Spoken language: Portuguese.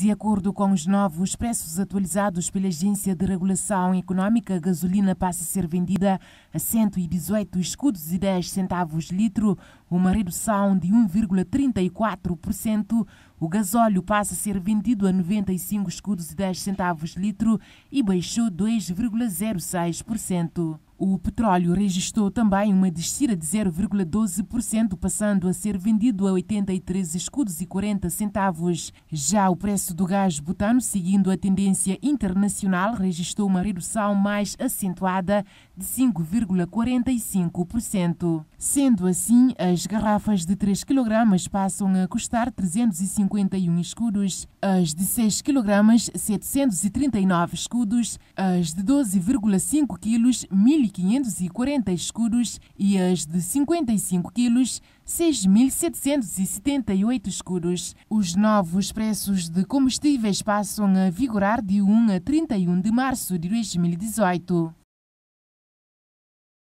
De acordo com os novos preços atualizados pela Agência de Regulação Econômica, a gasolina passa a ser vendida a 118 escudos e 10 centavos litro, uma redução de 1,34%. O gasóleo passa a ser vendido a 95 escudos e 10 centavos litro e baixou 2,06%. O petróleo registrou também uma descida de 0,12%, passando a ser vendido a 83 escudos e 40 centavos. Já o preço do gás butano, seguindo a tendência internacional, registrou uma redução mais acentuada de 5,45%. Sendo assim, as garrafas de 3 kg passam a custar 351 escudos, as de 6 kg 739 escudos, as de 12,5 kg 1540 escudos e as de 55 kg 6.778 escudos. Os novos preços de combustíveis passam a vigorar de 1 a 31 de março de 2018.